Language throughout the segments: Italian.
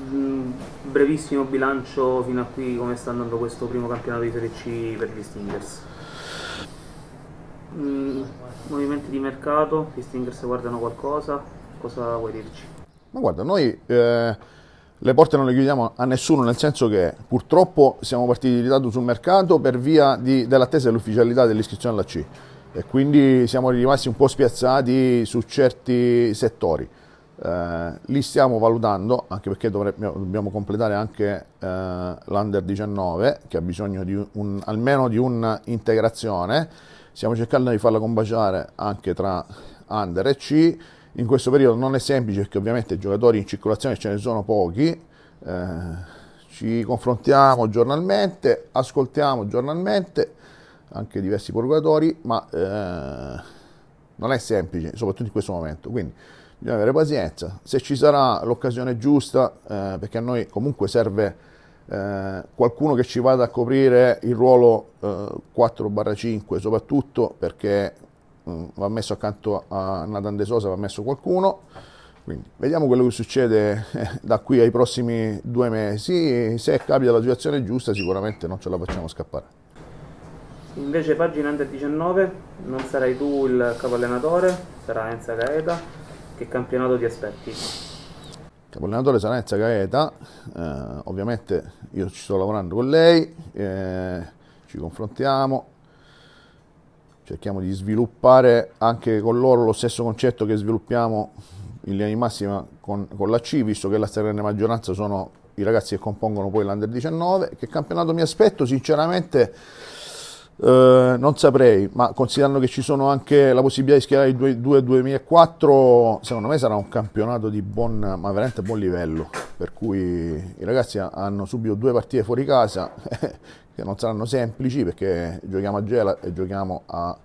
Mm, brevissimo bilancio fino a qui come sta andando questo primo campionato di Serie C per gli Stingers. Mm, movimenti di mercato, gli Stingers guardano qualcosa, cosa vuoi dirci? Ma guarda, noi eh, le porte non le chiudiamo a nessuno, nel senso che purtroppo siamo partiti di ritardo sul mercato per via di, dell'attesa dell'ufficialità dell'iscrizione alla C e quindi siamo rimasti un po' spiazzati su certi settori. Eh, lì stiamo valutando, anche perché dovremmo, dobbiamo completare anche eh, l'Under 19, che ha bisogno di un, almeno di un'integrazione, stiamo cercando di farla combaciare anche tra Under e C, in questo periodo non è semplice perché ovviamente giocatori in circolazione ce ne sono pochi, eh, ci confrontiamo giornalmente, ascoltiamo giornalmente anche diversi procuratori, ma eh, non è semplice, soprattutto in questo momento. Quindi bisogna avere pazienza. Se ci sarà l'occasione giusta, eh, perché a noi comunque serve eh, qualcuno che ci vada a coprire il ruolo eh, 4-5, soprattutto perché mh, mm, va messo accanto a Nathan De Sosa, va messo qualcuno. Quindi vediamo quello che succede eh, da qui ai prossimi due mesi. Se capita la situazione giusta, sicuramente non ce la facciamo scappare. Invece pagina under 19 non sarai tu il capo allenatore, sarà Enza Gaeta. Che campionato ti aspetti? Capo allenatore sarà Enza Gaeta, eh, ovviamente io ci sto lavorando con lei, eh, ci confrontiamo, cerchiamo di sviluppare anche con loro lo stesso concetto che sviluppiamo in linea di massima con, con la C, visto che la stragrande maggioranza sono i ragazzi che compongono poi l'Under 19. Che campionato mi aspetto? Sinceramente eh, non saprei, ma considerando che ci sono anche la possibilità di schierare i 2-2004, secondo me sarà un campionato di buon, ma veramente buon livello. Per cui i ragazzi hanno subito due partite fuori casa, che non saranno semplici perché giochiamo a Gela e giochiamo a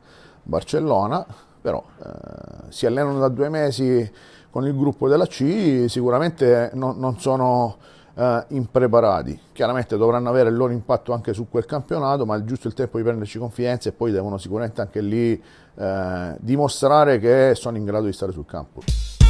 Barcellona, però eh, si allenano da due mesi con il gruppo della C, sicuramente no, non sono eh, impreparati. Chiaramente dovranno avere il loro impatto anche su quel campionato, ma è giusto il tempo di prenderci confidenza e poi devono sicuramente anche lì eh, dimostrare che sono in grado di stare sul campo.